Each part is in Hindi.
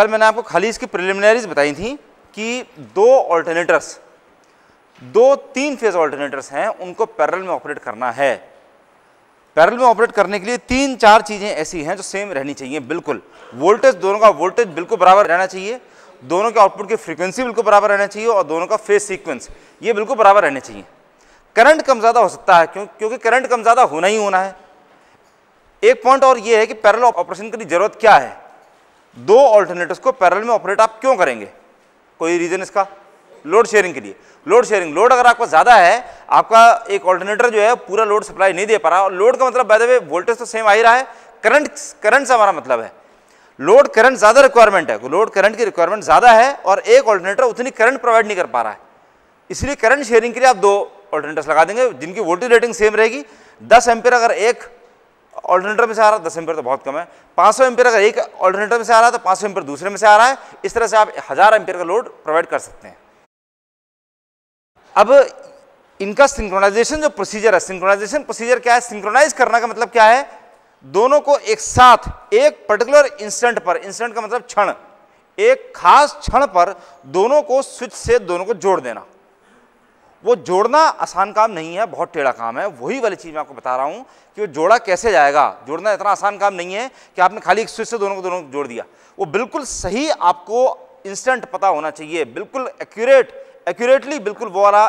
कल मैंने आपको खाली इसकी प्रिलिमिनरीज बताई थी कि दो ऑल्टरनेटर्स दो तीन फेज ऑल्टरनेटर्स हैं उनको पैरल में ऑपरेट करना है पैरल में ऑपरेट करने के लिए तीन चार चीज़ें ऐसी हैं जो सेम रहनी चाहिए बिल्कुल वोल्टेज दोनों का वोल्टेज बिल्कुल बराबर रहना चाहिए दोनों के आउटपुट की फ्रीक्वेंसी बिल्कुल बराबर रहना चाहिए और दोनों का फेज सीक्वेंस ये बिल्कुल बराबर रहने चाहिए करंट कम ज़्यादा हो सकता है क्यों क्योंकि करंट कम ज़्यादा होना ही होना है एक पॉइंट और ये है कि पैरल ऑपरेशन की जरूरत क्या है दो ऑल्टरनेटर्स को पैरल में ऑपरेट आप क्यों करेंगे कोई रीज़न इसका लोड शेयरिंग के लिए लोड शेयरिंग लोड अगर आपका ज़्यादा है आपका एक ऑल्टरनेटर जो है पूरा लोड सप्लाई नहीं दे पा रहा और लोड का मतलब बाय द वे वोल्टेज तो सेम आ ही रहा है करंट करंट से हमारा मतलब है लोड करंट ज़्यादा रिक्वायरमेंट है लोड करंट की रिक्वायरमेंट ज़्यादा है और एक ऑल्टरनेटर उतनी करंट प्रोवाइड नहीं कर पा रहा है इसलिए करंट शेयरिंग के लिए आप दो ऑल्टरनेटर्स लगा देंगे जिनकी वोल्टेज रेटिंग सेम रहेगी दस एम्पियर अगर एक ऑल्टरनेटर में से आ रहा है दस एम्पेयर तो बहुत कम है पाँच सौ एम्पेयर अगर एक ऑल्टरनेटर में से आ रहा है तो पाँच सौ एम्पेयर दूसरे में से आ रहा है इस तरह से आप हज़ार एम्पेयर का लोड प्रोवाइड कर सकते हैं अब इनका सिंक्रोनाइजेशन जो प्रोसीजर है सिंक्रोनाइजेशन प्रोसीजर क्या है सिंक्रोनाइज करने का मतलब क्या है दोनों को एक साथ एक पर्टिकुलर इंस्टेंट पर इंस्टेंट का मतलब क्षण एक खास क्षण पर दोनों को स्विच से दोनों को जोड़ देना वो जोड़ना आसान काम नहीं है बहुत टेढ़ा काम है वही वाली चीज़ मैं आपको बता रहा हूँ कि वो जोड़ा कैसे जाएगा जोड़ना इतना आसान काम नहीं है कि आपने खाली एक स्विच से दोनों को दोनों को जोड़ दिया वो बिल्कुल सही आपको इंस्टेंट पता होना चाहिए बिल्कुल एक्यूरेट एक्यूरेटली बिल्कुल वो वाला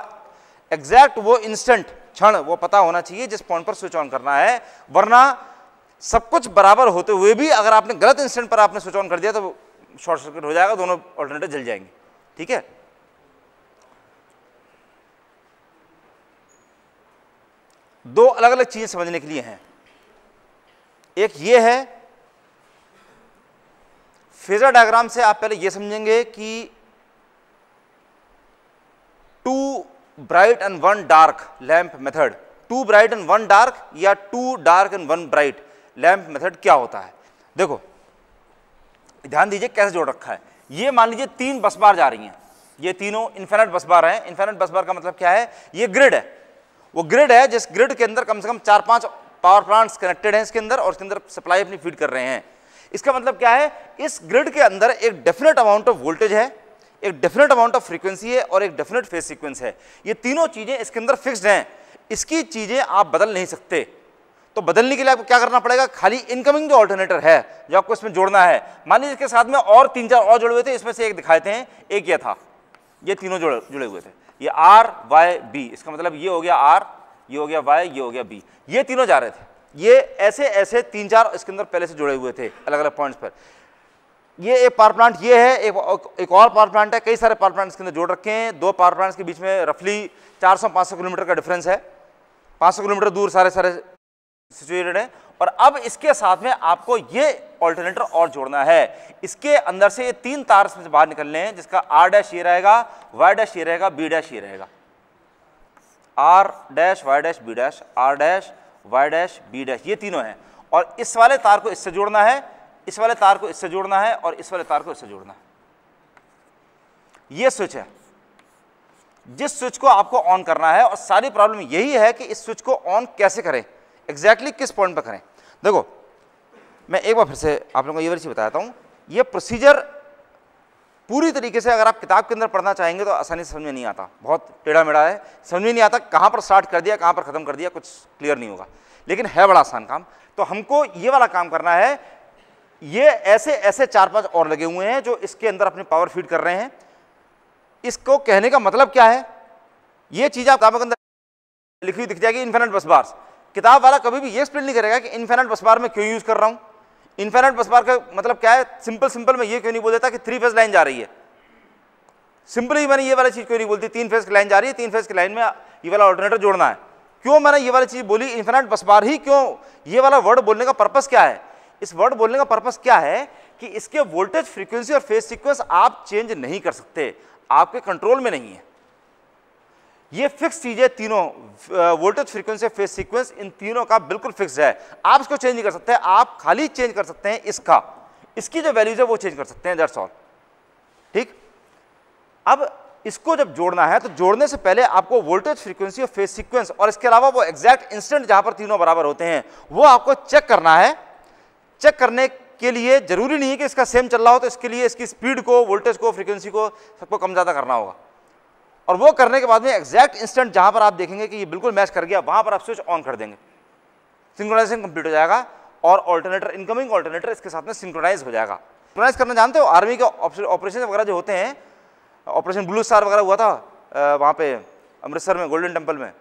एग्जैक्ट वो इंस्टेंट क्षण वो पता होना चाहिए जिस पॉइंट पर स्विच ऑन करना है वरना सब कुछ बराबर होते हुए भी अगर आपने गलत इंस्टेंट पर आपने स्विच ऑन कर दिया तो शॉर्ट सर्किट हो जाएगा दोनों ऑल्टरनेटिव जल जाएंगे ठीक है दो अलग अलग चीज़ें समझने के लिए हैं एक ये है फेजर डायग्राम से आप पहले ये समझेंगे कि two bright and one dark lamp method two bright and one dark या two dark and one bright lamp method क्या होता है देखो ध्यान दीजिए कैसे जोड़ रखा है ये मान लीजिए तीन बस बार जा रही हैं ये तीनों इन्फेनेट बस बार हैं इन्फेनेट बस बार का मतलब क्या है ये ग्रिड है वो ग्रिड है जिस ग्रिड के अंदर कम से कम चार पाँच पावर प्लांट्स कनेक्टेड हैं इसके अंदर और इसके अंदर सप्लाई अपनी फीड कर रहे हैं इसका मतलब क्या है इस ग्रिड के अंदर एक डेफिनेट अमाउंट ऑफ वोल्टेज है एक डेफिनेट अमाउंट ऑफ फ्रीक्वेंसी है और एक डेफिनेट फेस सिक्वेंस है ये तीनों चीज़ें इसके अंदर फिक्सड हैं इसकी चीज़ें आप बदल नहीं सकते तो बदलने के लिए आपको क्या करना पड़ेगा खाली इनकमिंग जो ऑल्टरनेटर है जो आपको इसमें जोड़ना है मान लीजिए इसके साथ में और तीन चार और जुड़े हुए थे इसमें से एक दिखाए थे एक यह था ये तीनों जुड़े जुड़े हुए थे ये आर वाई बी इसका मतलब ये हो गया आर ये हो गया वाई ये हो गया बी ये तीनों जा रहे थे ये ऐसे ऐसे तीन चार इसके अंदर पहले से जुड़े हुए थे अलग अलग पॉइंट्स पर ये एक पावर प्लांट ये है एक एक और पावर प्लांट है कई सारे पावर प्लांट्स के अंदर जोड़ रखे हैं दो पावर प्लांट्स के बीच में रफली 400-500 किलोमीटर का डिफरेंस है 500 किलोमीटर दूर सारे सारे सिचुएटेड है और अब इसके साथ में आपको ये ऑल्टरनेटर और जोड़ना है इसके अंदर से ये तीन तार से बाहर निकलने हैं जिसका आर डैश ये रहेगा वाई डैश ये रहेगा बी डैश ये रहेगा R dash Y dash B dash R dash Y dash B dash ये तीनों हैं और इस वाले तार को इससे जोड़ना है इस वाले तार को इससे जोड़ना है और इस वाले तार को इससे जोड़ना है ये स्विच है जिस स्विच को आपको ऑन करना है और सारी प्रॉब्लम यही है कि इस स्विच को ऑन कैसे करें एग्जैक्टली exactly किस पॉइंट पर करें देखो मैं एक बार फिर से आप लोगों को ये वाली बताता हूँ ये प्रोसीजर पूरी तरीके से अगर आप किताब के अंदर पढ़ना चाहेंगे तो आसानी से समझ में नहीं आता बहुत टेढ़ा मेढ़ा है समझ में नहीं आता कहाँ पर स्टार्ट कर दिया कहाँ पर ख़त्म कर दिया कुछ क्लियर नहीं होगा लेकिन है बड़ा आसान काम तो हमको ये वाला काम करना है ये ऐसे ऐसे चार पांच और लगे हुए हैं जो इसके अंदर अपनी पावर फीड कर रहे हैं इसको कहने का मतलब क्या है ये चीज़ आप किताबों के अंदर लिखी हुई दिख जाएगी इन्फिनेट बस बार्स किताब वाला कभी भी ये एक्सप्लेन नहीं करेगा कि इन्फेनाइट बस बार में क्यों यूज़ कर रहा हूँ इन्फेनाइट बस बार का मतलब क्या है सिंपल सिंपल में ये क्यों नहीं बोल देता कि थ्री फेज लाइन जा रही है सिंपली मैंने ये वाली चीज़ क्यों नहीं बोलती तीन फेज की लाइन जा रही है तीन फेज की लाइन में ये वाला ऑल्टरनेटर जोड़ना है क्यों मैंने ये वाली चीज़ बोली इन्फेनाइट बस बार ही क्यों ये वाला वर्ड बोलने का पर्पज़ क्या है इस वर्ड बोलने का पर्पज़ क्या है कि इसके वोल्टेज फ्रीक्वेंसी और फेज सिक्वेंस आप चेंज नहीं कर सकते आपके कंट्रोल में नहीं है ये फिक्स चीज़ है तीनों वोल्टेज फ्रीक्वेंसी फेस सीक्वेंस इन तीनों का बिल्कुल फिक्स है आप इसको चेंज नहीं कर सकते आप खाली चेंज कर सकते हैं इसका इसकी जो वैल्यूज है वो चेंज कर सकते हैं दैट्स ऑल ठीक अब इसको जब जोड़ना है तो जोड़ने से पहले आपको वोल्टेज फ्रीक्वेंसी और फेस सीक्वेंस और इसके अलावा वो एग्जैक्ट इंस्टेंट जहां पर तीनों बराबर होते हैं वो आपको चेक करना है चेक करने के लिए जरूरी नहीं है कि इसका सेम चल रहा हो तो इसके लिए इसकी स्पीड को वोल्टेज को फ्रीक्वेंसी को सबको कम ज़्यादा करना होगा और वो करने के बाद में एग्जैक्ट इंस्टेंट जहाँ पर आप देखेंगे कि ये बिल्कुल मैच कर गया वहाँ पर आप स्विच ऑन कर देंगे सिंक्रोनाइजेशन कंप्लीट हो जाएगा और ऑल्टरनेटर इनकमिंग ऑल्टरनेटर इसके साथ में सिंक्रोनाइज हो जाएगा सिंक्रोनाइज करना जानते हो आर्मी के ऑपरेशन वगैरह जो होते हैं ऑपरेशन ब्लू स्टार वगैरह हुआ था वहाँ पे अमृतसर में गोल्डन टेम्पल में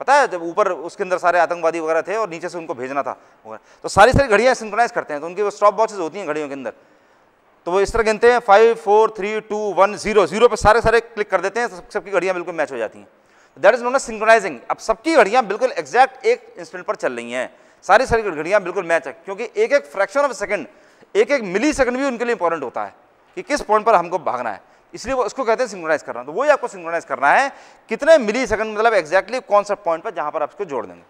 पता है जब ऊपर उसके अंदर सारे आतंकवादी वगैरह थे और नीचे से उनको भेजना था तो सारी सारी घड़ियाँ सिंक्रोनाइज करते हैं तो उनकी वो स्टॉप वॉचेज होती हैं घड़ियों के अंदर तो वो इस तरह गिनते हैं five four three two one zero zero पर सारे सारे क्लिक कर देते हैं सबकी घड़ियाँ बिल्कुल मैच हो जाती हैं that is known as synchronising अब सबकी घड़ियाँ बिल्कुल एग्जैक्ट एक इंस्टेंट पर चल रही हैं सारी सारी घड़ियाँ बिल्कुल मैच है क्योंकि एक एक फ्रैक्शन ऑफ सेकंड एक एक मिली सेकंड भी उनके लिए इंपॉर्टेंट होता है कि किस पॉइंट पर हमको भागना है इसलिए वो उसको कहते हैं सिंक्रोनाइज करना तो वही आपको सिंक्रोनाइज करना है कितने मिली सेकंड मतलब एक्जैक्टली कौन सा पॉइंट पर जहाँ पर आप इसको जोड़ देंगे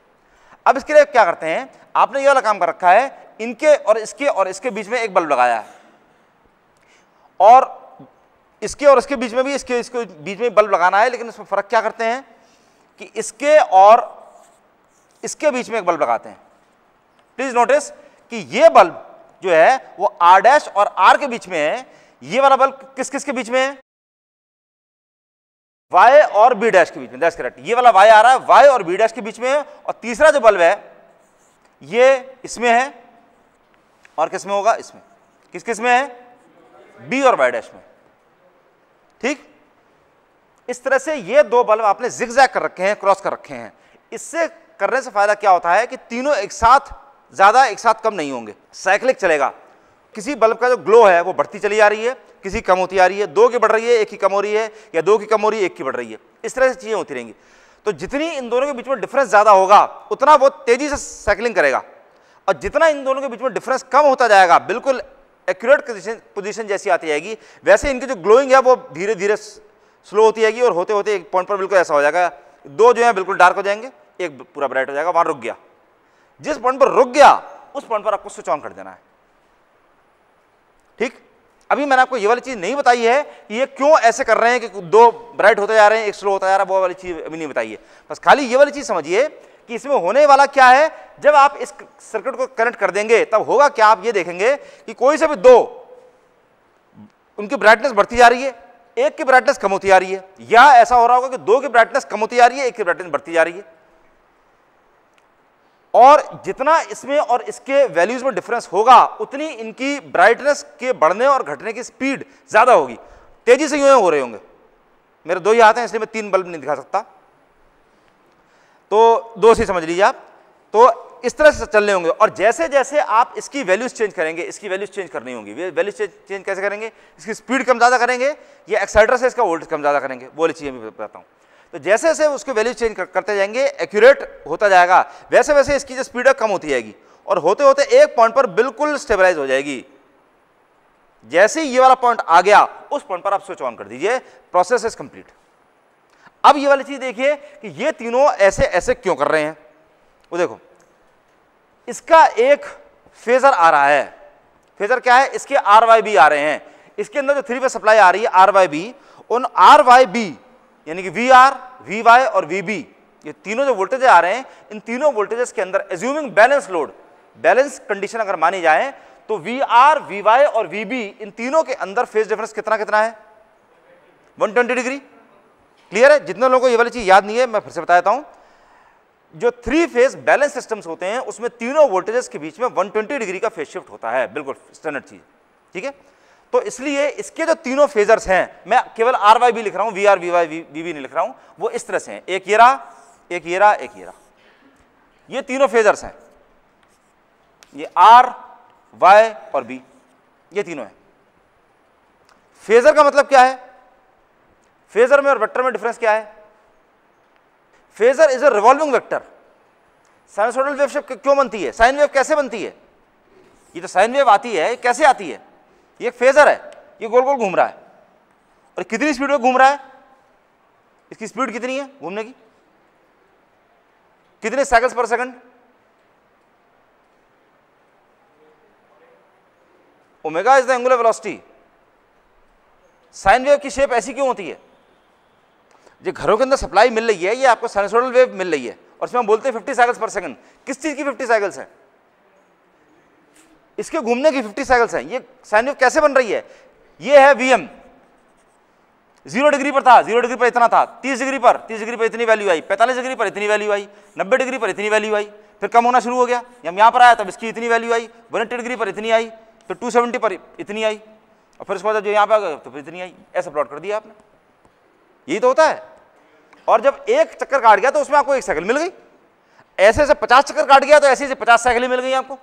अब इसके लिए क्या करते हैं आपने ये वाला काम कर रखा है इनके और इसके और इसके बीच में एक बल्ब लगाया है और इसके और इसके बीच में भी इसके इसके बीच में बल्ब लगाना है लेकिन इसमें फ़र्क क्या करते हैं कि इसके और इसके बीच में एक बल्ब लगाते हैं प्लीज़ नोटिस कि ये बल्ब जो है वो आर डैश और आर के बीच में है ये वाला बल्ब किस किस के बीच में है वाई और बी डैश के बीच में डैश करेक्ट ये वाला वाई आ रहा है वाई और बी डैश के बीच में है और तीसरा जो बल्ब है ये इसमें है और किसमें होगा इसमें किस किस में है बी और वाई डैश में ठीक इस तरह से ये दो बल्ब आपने जिगजैग कर रखे हैं क्रॉस कर रखे हैं इससे करने से फायदा क्या होता है कि तीनों एक साथ ज़्यादा एक साथ कम नहीं होंगे साइक्लिक चलेगा किसी बल्ब का जो ग्लो है वो बढ़ती चली आ रही है किसी कम होती आ रही है दो की बढ़ रही है एक की कम हो रही है या दो की कम हो रही है एक की बढ़ रही है इस तरह से चीज़ें होती रहेंगी तो जितनी इन दोनों के बीच में डिफरेंस ज़्यादा होगा उतना वो तेज़ी से साइकिलिंग करेगा और जितना इन दोनों के बीच में डिफरेंस कम होता जाएगा बिल्कुल एक्यूरेट पोजीशन जैसी आती जाएगी वैसे इनकी जो ग्लोइंग है वो धीरे धीरे स्लो होती जाएगी और होते होते एक पॉइंट पर बिल्कुल ऐसा हो जाएगा दो जो है बिल्कुल डार्क हो जाएंगे एक पूरा ब्राइट हो जाएगा वहाँ रुक गया जिस पॉइंट पर रुक गया उस पॉइंट पर आपको स्विच ऑन कर देना है ठीक अभी मैंने आपको ये वाली चीज़ नहीं बताई है कि ये क्यों ऐसे कर रहे हैं कि दो ब्राइट होते जा रहे हैं एक स्लो होता जा रहा है वो वाली चीज़ अभी नहीं बताई है बस खाली ये वाली चीज़ समझिए कि इसमें होने वाला क्या है जब आप इस सर्किट को कनेक्ट कर देंगे तब होगा क्या आप ये देखेंगे कि कोई से भी दो उनकी ब्राइटनेस बढ़ती जा रही है एक की ब्राइटनेस कम होती जा रही है या ऐसा हो रहा होगा कि दो की ब्राइटनेस कम होती जा रही है एक की ब्राइटनेस बढ़ती जा रही है और जितना इसमें और इसके वैल्यूज में डिफरेंस होगा उतनी इनकी ब्राइटनेस के बढ़ने और घटने की स्पीड ज़्यादा होगी तेजी से यूं हो रहे होंगे मेरे दो ही हाथ हैं इसलिए मैं तीन बल्ब नहीं दिखा सकता तो दो से समझ लीजिए आप तो इस तरह से चलने होंगे और जैसे जैसे आप इसकी वैल्यूज चेंज करेंगे इसकी वैल्यूज चेंज करनी होंगी वैल्यूज चेंज, चेंज कैसे करेंगे इसकी स्पीड कम ज़्यादा करेंगे या एक्साइटर से इसका वोल्टेज कम ज़्यादा करेंगे बोले चाहिए मैं बताता हूँ तो जैसे जैसे उसके वैल्यू चेंज करते जाएंगे एक्यूरेट होता जाएगा वैसे वैसे इसकी जो स्पीड कम होती जाएगी और होते होते एक पॉइंट पर बिल्कुल स्टेबलाइज हो जाएगी जैसे ही ये वाला पॉइंट आ गया उस पॉइंट पर आप स्विच ऑन कर दीजिए प्रोसेस इज कंप्लीट अब ये वाली चीज़ देखिए कि ये तीनों ऐसे ऐसे क्यों कर रहे हैं वो देखो इसका एक फेज़र आ रहा है फेज़र क्या है इसके आर वाई बी आ रहे हैं इसके अंदर जो थ्री वे सप्लाई आ रही है आर वाई बी उन आर वाई बी यानी कि वी आर वी वाई और वी बी ये तीनों जो वोल्टेज आ रहे हैं इन तीनों वोल्टेजेस के अंदर assuming balance load balance condition अगर मानी जाए तो वी आर वी वाई और वी बी इन तीनों के अंदर फेज डिफरेंस कितना कितना है 120 डिग्री क्लियर है जितने लोगों को ये वाली चीज़ याद नहीं है मैं फिर से बता देता जो थ्री फेज बैलेंस सिस्टम्स होते हैं उसमें तीनों वोल्टेजेस के बीच में 120 डिग्री का फेज शिफ्ट होता है बिल्कुल स्टैंडर्ड चीज़ ठीक है तो इसलिए इसके जो तीनों फेजर्स हैं मैं केवल आर वाई भी लिख रहा हूं V R V Y V V नहीं लिख रहा हूं वो इस तरह से हैं एक ये रहा एक ये रहा एक ये रहा ये तीनों फेजर्स हैं ये आर वाई और बी ये तीनों हैं फेजर का मतलब क्या है फेजर में और वेक्टर में डिफरेंस क्या है phasor is a revolving vector sinusoidal wave shape क्यों बनती है साइन वेव कैसे बनती है ये जो साइन वेव आती है ये कैसे आती है ये एक फेजर है ये गोल गोल घूम रहा है और कितनी स्पीड में घूम रहा है इसकी स्पीड कितनी है घूमने की कितने cycles per second omega is the angular velocity sine wave की शेप ऐसी क्यों होती है जो घरों के अंदर सप्लाई मिल रही है ये आपको साइनसोडल वेव मिल रही है और इसमें हम बोलते हैं फिफ्टी साइकिल्स पर सेकंड किस चीज़ की फिफ्टी साइकिल्स हैं इसके घूमने की फिफ्टी साइकिल्स हैं ये साइन वेव कैसे बन रही है ये है वी एम जीरो डिग्री पर था जीरो डिग्री पर इतना था तीस डिग्री पर तीस डिग्री पर इतनी वैल्यू आई पैंतालीस डिग्री पर इतनी वैल्यू आई नब्बे डिग्री पर इतनी वैल्यू आई फिर कम होना शुरू हो गया हम यहाँ पर आया तब इसकी इतनी वैल्यू आई वन डिग्री पर इतनी आई फिर तो टू पर इतनी आई और फिर उसके बाद जो यहाँ पर आ गया तो फिर इतनी आई ऐसा प्लॉट कर दिया आपने यही तो होता है और जब एक चक्कर काट गया तो उसमें आपको एक साइकिल मिल गई ऐसे से पचास चक्कर काट गया तो ऐसे से पचास साइकिल मिल गई आपको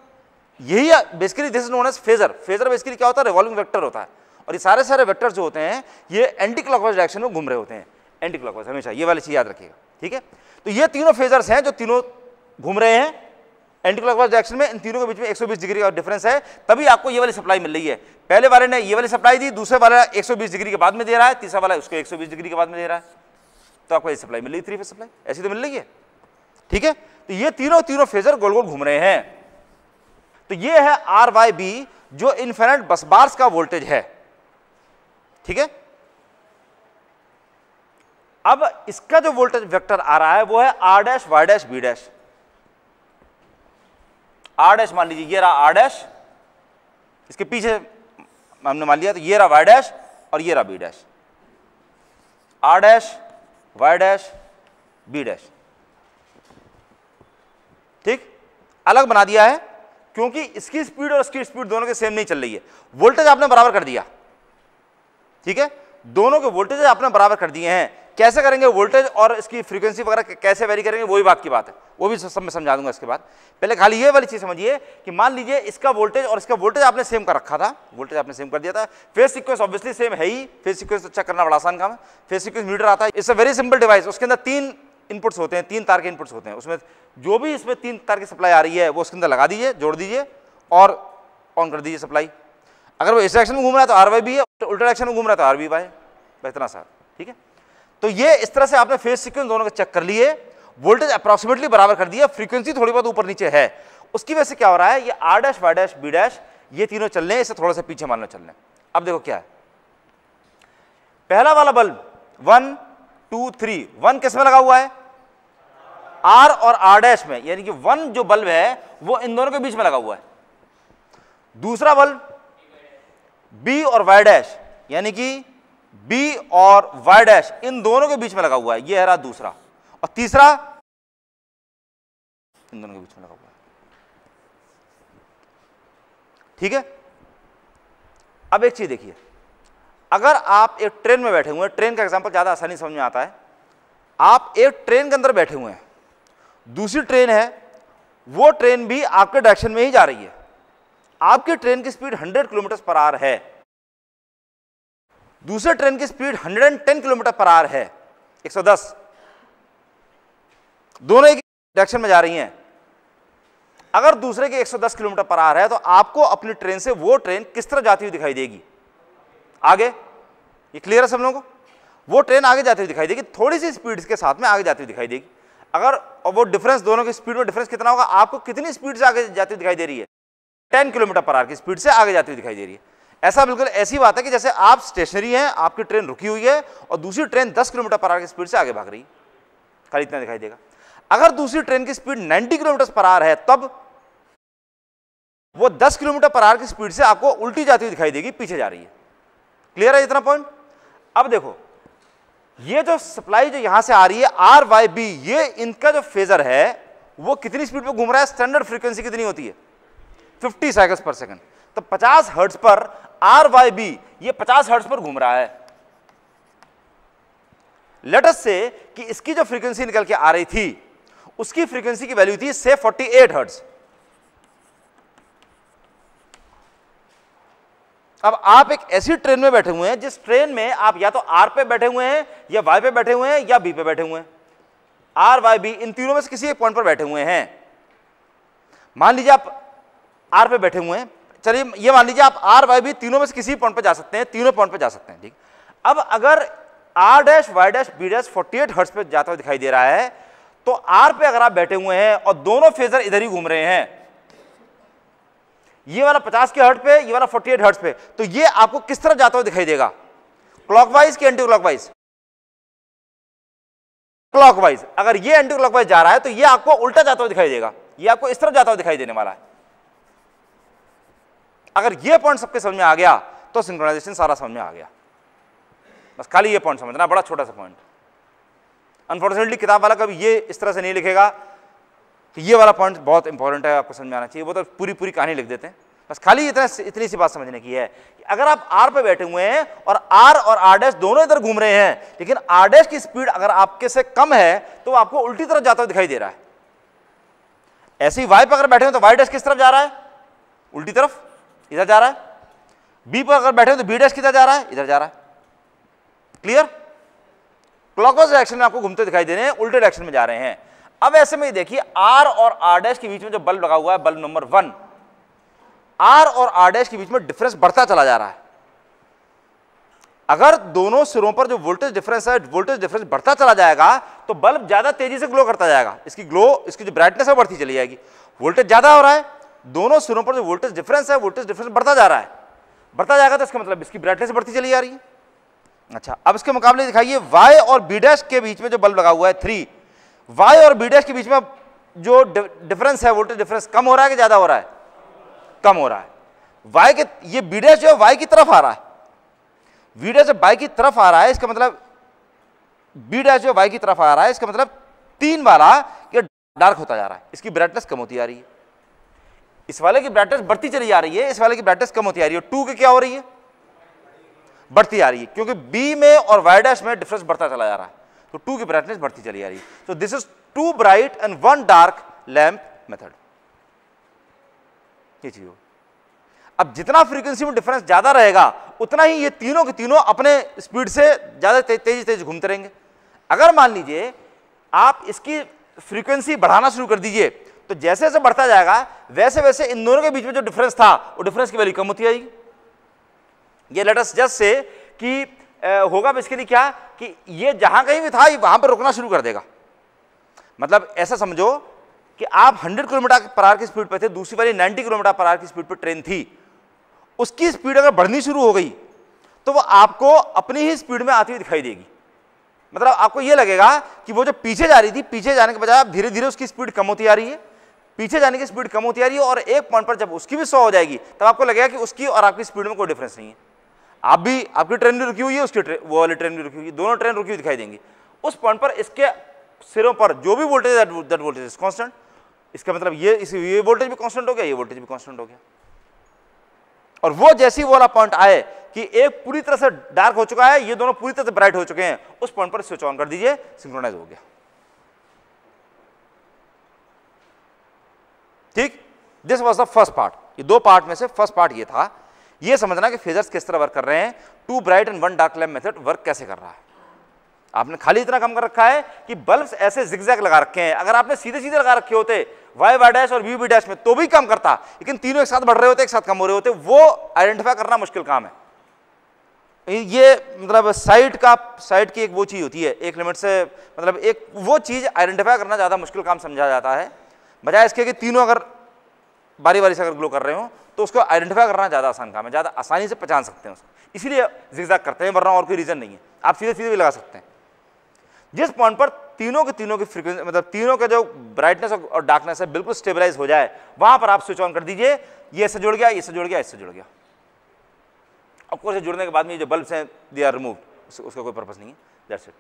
यही basically this known as phasor phasor basically क्या होता है रिवॉल्विंग वेक्टर होता है और ये सारे सारे वेक्टर जो होते हैं ये एंटी क्लॉकवाइज डायरेक्शन में घूम रहे होते हैं एंटी क्लॉकवाइज हमेशा ये वाली चीज़ याद रखिएगा ठीक है तो ये तीनों फेजर्स हैं जो तीनों घूम रहे हैं एंटी क्लॉकवाइज डायरेक्शन में इन तीनों के बीच में 120 डिग्री का डिफरेंस है तभी आपको ये वाली सप्लाई मिल रही है पहले वाले ने ये वाली सप्लाई दी दूसरे वाला 120 डिग्री के बाद में दे रहा है तीसरा वाला उसको 120 डिग्री के बाद में दे रहा है तो आपको ये सप्लाई मिल रही थ्री फेज सप्लाई ऐसी तो मिल रही है ठीक है तो ये तीनों तीनों फेजर गोल गोल घूम रहे हैं तो ये है आर वाई बी जो इन्फेनेट बस बार्स का वोल्टेज है ठीक है अब इसका जो वोल्टेज वेक्टर आ रहा है वो है R dash Y dash B dash R dash मान लीजिए ये रहा आर डैश इसके पीछे हमने मान लिया तो ये रहा वाई डैश और ये रहा B dash R dash Y dash B dash ठीक अलग बना दिया है क्योंकि इसकी स्पीड और इसकी स्पीड दोनों के सेम नहीं चल रही है वोल्टेज आपने बराबर कर दिया ठीक है दोनों के वोल्टेज आपने बराबर कर दिए हैं कैसे करेंगे वोल्टेज और इसकी फ्रीक्वेंसी वगैरह कैसे वेरी करेंगे वही बात की बात है वो भी सब मैं समझा दूंगा इसके बाद पहले खाली ये वाली चीज़ समझिए कि मान लीजिए इसका वोल्टेज और इसका वोल्टेज आपने सेम कर रखा था वोल्टेज आपने सेम कर दिया था फेस सिक्वेंस ऑब्वियसली सेम है ही फेस तो चेक करना बड़ा आसान काम है फेस सिक्वेंस मीटर आता है it's a very simple device उसके अंदर तीन इनपुट्स होते हैं तीन तार के इनपुट्स होते हैं उसमें जो भी इसमें तीन तार की सप्लाई आ रही है वो उसके अंदर लगा दीजिए जोड़ दीजिए और ऑन कर दीजिए सप्लाई अगर वो इस डायरेक्शन में घूम रहा है तो आर वाई भी है उल्टा डायरेक्शन में घूम रहा है तो आर वी वाई बेहतर सर सा ठीक है तो ये इस तरह से आपने फेज सिक्वेंस दोनों का चेक कर लिए वोल्टेज अप्रॉक्सीमेटली बराबर कर दिया फ्रीक्वेंसी थोड़ी बहुत ऊपर नीचे है उसकी वजह से क्या हो रहा है ये R dash Y dash B dash ये तीनों चल रहे हैं इसे थोड़ा सा पीछे मानना चल रहे अब देखो क्या है पहला वाला bulb one two three one किस में लगा हुआ है आर और आर डैश में यानी कि वन जो बल्ब है वो इन दोनों के बीच में लगा हुआ है दूसरा बल्ब बी और वाई डैश यानी कि बी और वाई डैश इन दोनों के बीच में लगा हुआ है यह है रहा दूसरा और तीसरा इन दोनों के बीच में लगा हुआ है ठीक है अब एक चीज देखिए अगर आप एक ट्रेन में बैठे हुए हैं ट्रेन का एग्जाम्पल ज़्यादा आसानी समझ में आता है आप एक ट्रेन के अंदर बैठे हुए हैं दूसरी ट्रेन है वो ट्रेन भी आपके डायरेक्शन में ही जा रही है आपकी ट्रेन की स्पीड 100 किलोमीटर पर आर है दूसरे ट्रेन की स्पीड 110 किलोमीटर पर आर है 110 दोनों एक डायरेक्शन में जा रही हैं अगर दूसरे की 110 किलोमीटर पर आर है तो आपको अपनी ट्रेन से वो ट्रेन किस तरह जाती हुई दिखाई देगी आगे ये क्लियर है सब लोगों को वो ट्रेन आगे जाती हुई दिखाई देगी थोड़ी सी स्पीड के साथ में आगे जाती हुई दिखाई देगी अगर वो डिफरेंस दोनों की स्पीड में डिफरेंस कितना होगा आपको कितनी स्पीड से आगे जाती हुई दिखाई दे रही है टेन किलोमीटर पर आर की स्पीड से आगे जाती हुई दिखाई दे रही है ऐसा बिल्कुल ऐसी बात है कि जैसे आप स्टेशनरी हैं आपकी ट्रेन रुकी हुई है और दूसरी ट्रेन 10 किलोमीटर पर आर की स्पीड से आगे भाग रही है खाली इतना दिखाई देगा अगर दूसरी ट्रेन की स्पीड 90 किलोमीटर पर आर है तब वो 10 किलोमीटर पर आर की स्पीड से आपको उल्टी जाती हुई दिखाई देगी पीछे जा रही है क्लियर है इतना पॉइंट अब देखो ये जो सप्लाई जो यहां से आ रही है आर वाई बी ये इनका जो फेजर है वो कितनी स्पीड पर घूम रहा है स्टैंडर्ड फ्रीक्वेंसी कितनी होती है फिफ्टी साइकिल्स पर सेकेंड तो 50 हर्ट्ज पर आर वाई बी ये 50 हर्ट्ज पर घूम रहा है लेटस से कि इसकी जो फ्रीक्वेंसी निकल के आ रही थी उसकी फ्रीक्वेंसी की वैल्यू थी से 48 एट हर्ट्स अब आप एक ऐसी ट्रेन में बैठे हुए हैं जिस ट्रेन में आप या तो आर पे बैठे हुए हैं या वाई पे बैठे हुए हैं या बी पे बैठे हुए हैं आर वाई बी इन तीनों में से किसी एक पॉइंट पर बैठे हुए हैं मान लीजिए आप आर पे बैठे हुए हैं चलिए ये मान लीजिए आप आर वाई भी तीनों में से किसी पॉइंट पर जा सकते हैं तीनों पॉइंट पर जा सकते हैं ठीक अब अगर R dash Y dash B dash forty eight hertz पर जाता हुआ दिखाई दे रहा है तो आर पे अगर आप बैठे हुए हैं और दोनों फेजर इधर ही घूम रहे हैं ये वाला पचास के हर्ट पे ये वाला फोर्टी एट हर्ट पे तो ये आपको किस तरह जाता हुआ दिखाई देगा क्लॉकवाइज की एंटी क्लॉकवाइज क्लॉकवाइज अगर ये एंटी क्लॉकवाइज जा रहा है तो ये आपको उल्टा जाता हुआ दिखाई देगा ये आपको इस तरफ जाता हुआ दिखाई देने वाला है अगर ये पॉइंट सबके समझ में आ गया तो सिंक्रोनाइजेशन सारा समझ में आ गया बस खाली ये पॉइंट समझना बड़ा छोटा सा पॉइंट अनफॉर्चुनेटली किताब वाला कभी ये इस तरह से नहीं लिखेगा कि ये वाला पॉइंट बहुत इंपॉर्टेंट है आपको समझ में आना चाहिए वो तो पूरी पूरी कहानी लिख देते हैं बस खाली इतना इतनी सी बात समझने की है कि अगर आप आर पे बैठे हुए हैं और आर और आर डैश दोनों इधर घूम रहे हैं लेकिन आर डैश की स्पीड अगर आपके से कम है तो आपको उल्टी तरफ जाता हुआ दिखाई दे रहा है ऐसे ही वाई पर अगर बैठे हुए तो वाई डैश किस तरफ जा रहा है उल्टी तरफ इधर जा रहा है बी पर अगर बैठे तो बी डैश किधर जा रहा है इधर जा रहा है क्लियर क्लॉकवाइज डायरेक्शन में आपको घूमते दिखाई दे रहे हैं उल्टे डायरेक्शन में जा रहे हैं अब ऐसे में देखिए आर और आर डैश के बीच में जो बल्ब लगा हुआ है बल्ब नंबर वन आर और आर डैश के बीच में डिफरेंस बढ़ता चला जा रहा है अगर दोनों सिरों पर जो वोल्टेज डिफरेंस है वोल्टेज डिफरेंस बढ़ता चला जाएगा तो बल्ब ज्यादा तेजी से ग्लो करता जाएगा इसकी ग्लो इसकी जो ब्राइटनेस है बढ़ती चली जाएगी वोल्टेज ज्यादा हो रहा है दोनों सिरों पर जो वोल्टेज डिफरेंस है वोल्टेज डिफरेंस बढ़ता जा रहा है बढ़ता जाएगा तो इसका मतलब इसकी ब्राइटनेस बढ़ती चली जा रही है अच्छा अब इसके मुकाबले दिखाइए वाई और बी डैश के बीच में जो बल्ब लगा हुआ है थ्री वाई और बी डैश के बीच में जो डिफरेंस है वोल्टेज डिफरेंस कम हो रहा है कि ज़्यादा हो रहा है कम हो रहा है वाई के ये बी डैश जो है वाई की तरफ आ रहा है वी डैश वाई की तरफ आ रहा है इसका मतलब बी डैश जो वाई की तरफ आ रहा है इसका मतलब तीन वाला ये डार्क होता जा रहा है इसकी ब्राइटनेस कम होती जा रही है इस वाले की ब्राइटनेस बढ़ती चली जा रही है इस वाले की ब्राइटनेस कम होती आ रही है टू की क्या हो रही है बढ़ती आ रही है क्योंकि बी में और वाई डैश में डिफरेंस बढ़ता चला जा रहा है तो टू की ब्राइटनेस बढ़ती चली जा रही है तो this is two bright and one dark lamp method ये चीज अब जितना फ्रीक्वेंसी में डिफरेंस ज्यादा रहेगा उतना ही ये तीनों के तीनों अपने स्पीड से ज्यादा ते, तेजी तेज घूमते रहेंगे अगर मान लीजिए आप इसकी फ्रीक्वेंसी बढ़ाना शुरू कर दीजिए तो जैसे जैसे बढ़ता जाएगा वैसे वैसे इन दोनों के बीच में जो डिफरेंस था वो डिफरेंस की वैल्यू कम होती जाएगी ये लेटस जस्ट से कि होगा होगा लिए क्या कि ये जहां कहीं भी था वहां पर रुकना शुरू कर देगा मतलब ऐसा समझो कि आप 100 किलोमीटर पर आर की स्पीड पर थे दूसरी वाली 90 किलोमीटर पर आर की स्पीड पर ट्रेन थी उसकी स्पीड अगर बढ़नी शुरू हो गई तो वो आपको अपनी ही स्पीड में आती हुई दिखाई देगी मतलब आपको ये लगेगा कि वो जो पीछे जा रही थी पीछे जाने के बजाय आप धीरे धीरे उसकी स्पीड कम होती आ रही है पीछे जाने की स्पीड कम होती आ रही है और एक पॉइंट पर जब उसकी भी सौ हो जाएगी तब आपको लगेगा कि उसकी और आपकी स्पीड में कोई डिफरेंस नहीं है आप भी आपकी ट्रेन भी रुकी हुई है उसकी वो वाली ट्रेन भी रुकी हुई है दोनों ट्रेन रुकी हुई दिखाई देंगी उस पॉइंट पर इसके सिरों पर जो भी voltage that voltage is constant इसका मतलब ये इस ये वोल्टेज भी कॉन्स्टेंट हो गया ये वोल्टेज भी कॉन्स्टेंट हो गया और वो जैसी वाला पॉइंट आए कि एक पूरी तरह से डार्क हो चुका है ये दोनों पूरी तरह से ब्राइट हो चुके हैं उस पॉइंट पर स्विच ऑन कर दीजिए सिंक्रोनाइज हो गया ठीक this was the first part ये दो पार्ट में से फर्स्ट पार्ट ये था ये समझना कि फेजर्स किस तरह वर्क कर रहे हैं two bright and one dark lamp method work कैसे कर रहा है आपने खाली इतना कम कर रखा है कि बल्ब ऐसे जिगजैग लगा रखे हैं अगर आपने सीधे सीधे लगा रखे होते वाई वाई डैश और वी वी डैश में तो भी कम करता लेकिन तीनों एक साथ बढ़ रहे होते एक साथ कम हो रहे होते वो आइडेंटिफाई करना मुश्किल काम है ये मतलब साइट का साइट की एक वो चीज़ होती है एक लिमिट से मतलब एक वो चीज़ आइडेंटिफाई करना ज़्यादा मुश्किल काम समझा जाता है बजाय इसके कि तीनों अगर बारी बारी से अगर ग्लो कर रहे हो तो उसको आइडेंटिफाई करना ज़्यादा आसान काम है ज़्यादा आसानी से पहचान सकते हैं उसको इसीलिए जिक्जाक करते हैं वरना और कोई रीज़न नहीं है आप सीधे सीधे भी लगा सकते हैं जिस पॉइंट पर तीनों के तीनों की फ्रिक्वेंसी मतलब तीनों का जो ब्राइटनेस और डार्कनेस है बिल्कुल स्टेबलाइज हो जाए वहाँ पर आप स्विच ऑन कर दीजिए ये इससे जुड़ गया इससे जुड़ गया इससे जुड़ गया ऑफकोर्स जुड़ने के बाद में जो बल्ब हैं दे आर रिमूव उसका कोई पर्पज़ नहीं है दैट्स इट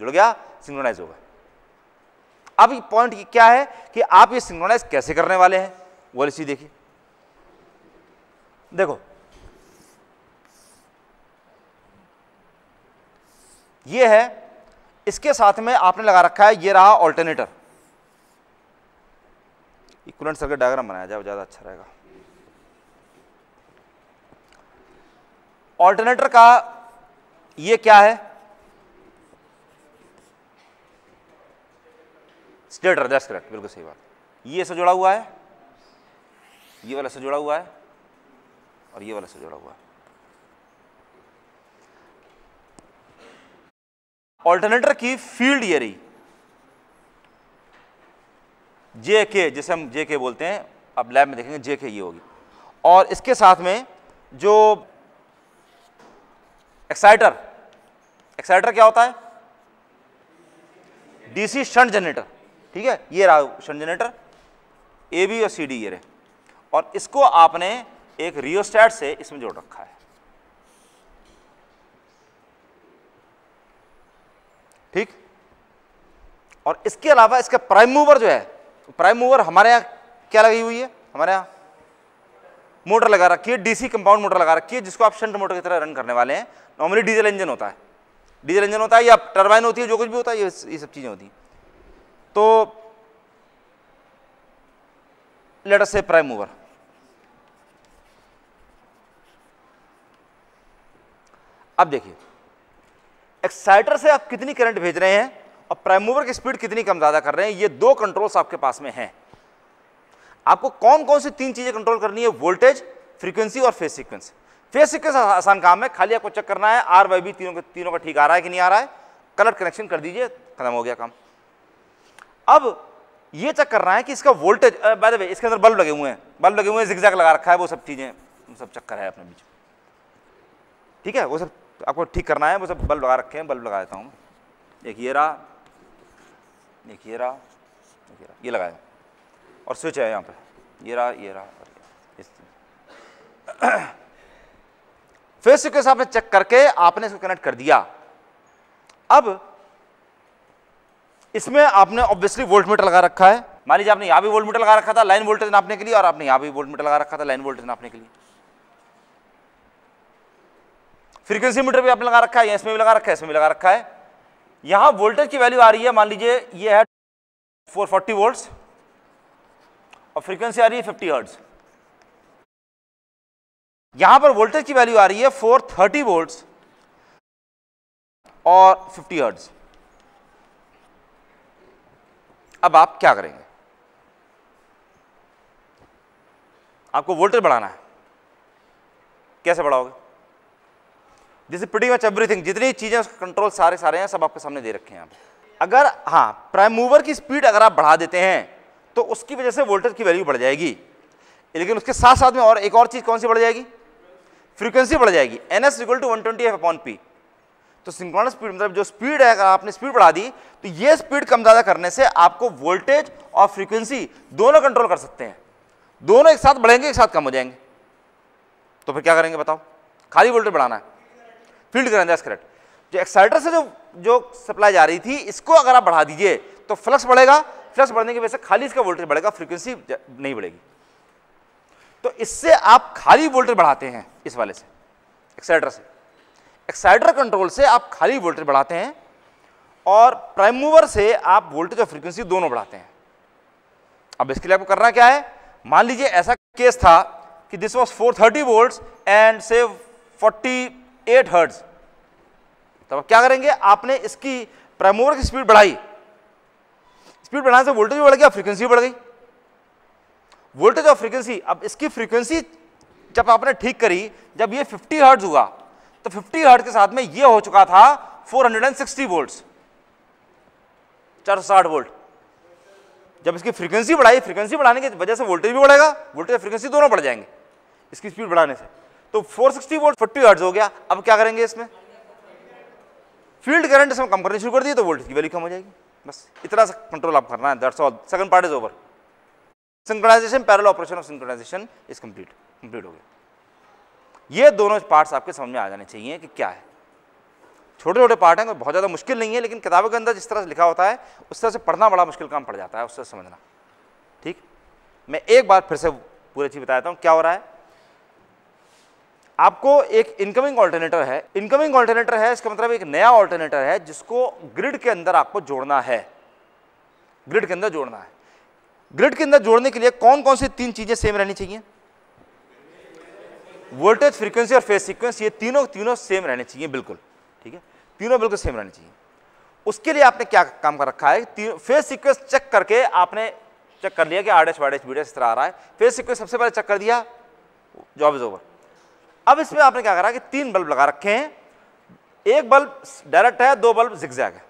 जुड़ गया सिंक्रोनाइज होगा अब पॉइंट क्या है कि आप ये सिंक्रोनाइज कैसे करने वाले हैं वो इसी देखिए देखो ये है इसके साथ में आपने लगा रखा है ये रहा ऑल्टरनेटर इक्वलेंट सर्किट डायग्राम बनाया जाए ज़्यादा अच्छा रहेगा ऑल्टरनेटर का ये क्या है स्टेटर दैट्स करेक्ट बिल्कुल सही बात ये ऐसे जुड़ा हुआ है ये वाला से जुड़ा हुआ है और ये वाला से जुड़ा हुआ है ऑल्टरनेटर की फील्ड ये रही जे के जिसे हम जे के बोलते हैं अब लैब में देखेंगे जे के ये होगी और इसके साथ में जो एक्साइटर एक्साइटर क्या होता है डीसी शंट जनरेटर ठीक है ये रहा ऑप्शन जनरेटर ए बी और सी डी ये रहे और इसको आपने एक रियोस्टैट से इसमें जोड़ रखा है ठीक और इसके अलावा इसका प्राइम मूवर जो है प्राइम मूवर हमारे यहाँ क्या लगी हुई है हमारे यहाँ मोटर लगा रखी है डीसी कंपाउंड मोटर लगा रखी है जिसको आप शंट मोटर की तरह रन करने वाले हैं नॉर्मली डीजल इंजन होता है डीजल इंजन होता है या टर्बाइन होती है जो कुछ भी होता है ये ये सब चीज़ें होती हैं तो लेट अस से प्राइम मूवर अब देखिए एक्साइटर से आप कितनी करंट भेज रहे हैं और प्राइम मूवर की स्पीड कितनी कम ज्यादा कर रहे हैं ये दो कंट्रोल्स आपके पास में हैं आपको कौन कौन सी तीन चीजें कंट्रोल करनी है वोल्टेज फ्रीक्वेंसी और फेस सीक्वेंस फेस सीक्वेंस आसान काम है खाली आपको चेक करना है आर वाई बी तीनों का तीनों का ठीक आ रहा है कि नहीं आ रहा है कलर कनेक्शन कर दीजिए खत्म हो गया काम अब ये चेक कर रहा है कि इसका वोल्टेज बाय द वे इसके अंदर बल्ब लगे हुए हैं बल्ब लगे हुए हैं जिक्जैक लगा रखा है वो सब चीज़ें सब चक्कर है अपने बीच ठीक है वो सब आपको ठीक करना है वो सब बल्ब लगा रखे हैं बल्ब लगा देता हूँ एक ये रहा एक ये रहा एक ये रहा ये लगाया और स्विच है यहाँ पर ये रहा ये रहा और इस फेस सिक्वेंस आपने चेक करके आपने इसको कनेक्ट कर दिया अब इसमें आपने ऑब्वियसली वोल्ट मीटर लगा रखा है मान लीजिए आपने यहाँ भी वोल्ट मीटर लगा रखा था लाइन वोल्टेज नापने के लिए और आपने यहाँ भी वोल्ट मीटर लगा रखा था लाइन वोल्टेज नापने के लिए फ्रीक्वेंसी मीटर भी आपने लगा रखा है इसमें भी लगा रखा है इसमें भी लगा रखा है यहाँ वोल्टेज की वैल्यू आ रही है मान लीजिए ये है फोर्टी वोल्ट और फ्रीक्वेंसी आ रही है फिफ्टी हर्ट्स यहां पर वोल्टेज की वैल्यू आ रही है 430 वोल्ट्स और 50 हर्ट्ज़ अब आप क्या करेंगे आपको वोल्टेज बढ़ाना है कैसे बढ़ाओगे this is pretty much everything जितनी चीज़ें कंट्रोल सारे सारे हैं सब आपके सामने दे रखे हैं आप अगर हाँ प्राइम मूवर की स्पीड अगर आप बढ़ा देते हैं तो उसकी वजह से वोल्टेज की वैल्यू बढ़ जाएगी लेकिन उसके साथ साथ में और एक और चीज़ कौन सी बढ़ जाएगी फ्रीक्वेंसी बढ़ जाएगी N S equal to one twenty F upon P तो सिंक्रोनस स्पीड मतलब जो स्पीड है अगर आपने स्पीड बढ़ा दी तो ये स्पीड कम ज़्यादा करने से आपको वोल्टेज और फ्रीक्वेंसी दोनों कंट्रोल कर सकते हैं दोनों एक साथ बढ़ेंगे एक साथ कम हो जाएंगे तो फिर क्या करेंगे बताओ खाली वोल्टेज बढ़ाना है फील्ड करेंगे दस करेक्ट जो एक्साइटर से जो जो सप्लाई जा रही थी इसको अगर आप बढ़ा दीजिए तो फ्लक्स बढ़ेगा फ्लक्स बढ़ने की वजह से खाली इसका वोल्टेज बढ़ेगा फ्रीक्वेंसी नहीं बढ़ेगी तो इससे आप खाली वोल्टेज बढ़ाते हैं इस वाले से एक्साइटर से एक्साइडर कंट्रोल से आप खाली वोल्टेज बढ़ाते हैं और प्राइम मूवर से आप वोल्टेज और फ्रीक्वेंसी दोनों बढ़ाते हैं अब इसके लिए आपको करना क्या है मान लीजिए ऐसा केस था कि this was four thirty volt and से फोर्टी एट तब आप क्या करेंगे आपने इसकी प्राइम मूवर की स्पीड बढ़ाई स्पीड बढ़ाने से वोल्टेज बढ़ गया फ्रीक्वेंसी बढ़ गई वोल्टेज और फ्रीक्वेंसी अब इसकी फ्रीक्वेंसी जब आपने ठीक करी जब ये 50 हर्ट्ज हुआ तो 50 हर्ट के साथ में ये हो चुका था 460 वोल्ट्स 460 वोल्ट जब इसकी फ्रीक्वेंसी बढ़ाई फ्रीक्वेंसी बढ़ाने की वजह से वोल्टेज भी बढ़ेगा वोल्टेज और फ्रीक्वेंसी दोनों बढ़ जाएंगे इसकी स्पीड बढ़ाने से तो 460 वोल्ट फिफ्टी हर्ट्ज हो गया अब क्या करेंगे इसमें फील्ड करंट इसमें कम करनी शुरू कर दिए तो वोल्टेज की वैल्यू कम हो जाएगी बस इतना सा कंट्रोल आप करना है that's all second part is over synchronization parallel operation of synchronization is complete complete हो गया ये दोनों पार्ट्स आपके समझ में आ जाने चाहिए कि क्या है छोटे छोटे पार्ट हैं बहुत ज़्यादा मुश्किल नहीं है लेकिन किताबों के अंदर जिस तरह से लिखा होता है उस तरह से पढ़ना बड़ा मुश्किल काम पड़ जाता है उस तरह समझना ठीक मैं एक बार फिर से पूरी चीज़ बताता हूँ क्या हो रहा है आपको एक इनकमिंग ऑल्टरनेटर है इनकमिंग ऑल्टरनेटर है इसका मतलब एक नया ऑल्टरनेटर है जिसको ग्रिड के अंदर आपको जोड़ना है ग्रिड के अंदर जोड़ना है ग्रिड के अंदर जोड़ने के लिए कौन कौन सी तीन चीज़ें सेम रहनी चाहिए वोल्टेज फ्रीक्वेंसी और फेज सीक्वेंस ये तीनों तीनों सेम रहने चाहिए बिल्कुल ठीक है तीनों बिल्कुल सेम रहने चाहिए उसके लिए आपने क्या काम कर रखा है फेज सीक्वेंस चेक करके आपने चेक कर लिया कि आर एच वाडेस एच इस तरह आ रहा है फेज सीक्वेंस सबसे पहले चेक कर दिया जॉब इज ओवर अब इसमें आपने क्या करा कि तीन बल्ब लगा रखे हैं एक बल्ब डायरेक्ट है दो बल्ब जिक्जैग है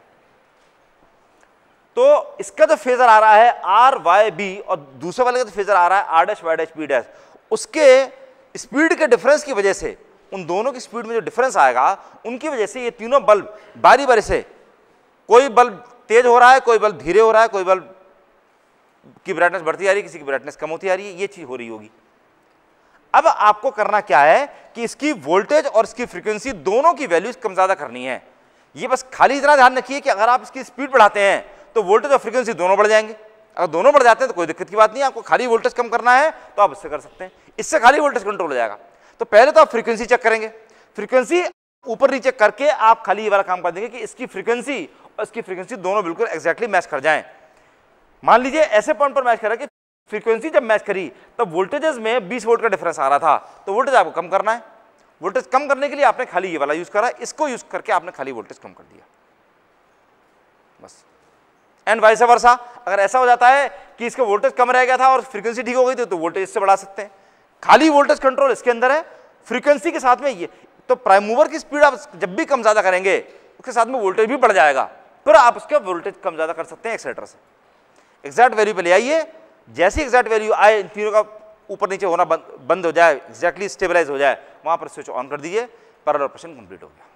तो इसका जो फेजर आ रहा है आर वाई बी और दूसरे वाले का जो फेजर आ रहा है R dash Y dash B dash उसके स्पीड के डिफरेंस की वजह से उन दोनों की स्पीड में जो डिफरेंस आएगा उनकी वजह से ये तीनों बल्ब बारी बारी से कोई बल्ब तेज हो रहा है कोई बल्ब धीरे हो रहा है कोई बल्ब की ब्राइटनेस बढ़ती आ रही है किसी की ब्राइटनेस कम होती आ रही है ये चीज़ हो रही होगी अब आपको करना क्या है कि इसकी वोल्टेज और इसकी फ्रीक्वेंसी दोनों की वैल्यूज कम ज़्यादा करनी है ये बस खाली इतना ध्यान रखिए कि अगर आप इसकी स्पीड बढ़ाते हैं तो वोल्टेज और फ्रिक्वेंसी दोनों बढ़ जाएंगे अगर दोनों बढ़ जाते हैं तो कोई दिक्कत की बात नहीं आपको खाली वोल्टेज कम करना है तो आप इससे कर सकते हैं इससे खाली वोल्टेज कंट्रोल हो जाएगा तो पहले तो आप फ्रीक्वेंसी चेक करेंगे फ्रीक्वेंसी ऊपर नीचे करके आप खाली ये वाला काम कर देंगे कि इसकी फ्रीक्वेंसी और इसकी फ्रीक्वेंसी दोनों बिल्कुल एग्जैक्टली मैच कर जाएं मान लीजिए ऐसे पॉइंट पर मैच करा कि फ्रीक्वेंसी जब मैच करी तब वोल्टेजेस में 20 वोल्ट का डिफरेंस आ रहा था तो वोल्टेज आपको कम करना है वोल्टेज कम करने के लिए आपने खाली ये वाला यूज़ करा इसको यूज़ करके आपने खाली वोल्टेज कम कर दिया बस एंड वाइस वर्षा अगर ऐसा हो जाता है कि इसका वोल्टेज कम रह गया था और फ्रीक्वेंसी ठीक हो गई थी तो वोल्टेज इससे बढ़ा सकते हैं खाली वोल्टेज कंट्रोल इसके अंदर है फ्रीक्वेंसी के साथ में ये तो प्राइम मूवर की स्पीड आप जब भी कम ज़्यादा करेंगे उसके साथ में वोल्टेज भी बढ़ जाएगा फिर आप उसके वोल्टेज कम ज़्यादा कर सकते हैं एक्सेटर से एग्जैक्ट वैल्यू पर ले आइए जैसी एग्जैक्ट वैल्यू आए इन तीनों का ऊपर नीचे होना बंद हो जाए एग्जैक्टली स्टेबलाइज हो जाए वहाँ पर स्विच ऑन कर दीजिए पैरल ऑपरेशन कंप्लीट हो गया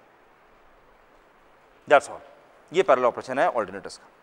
दैट्स ऑल ये पैरल ऑपरेशन है ऑल्टरनेटर्स का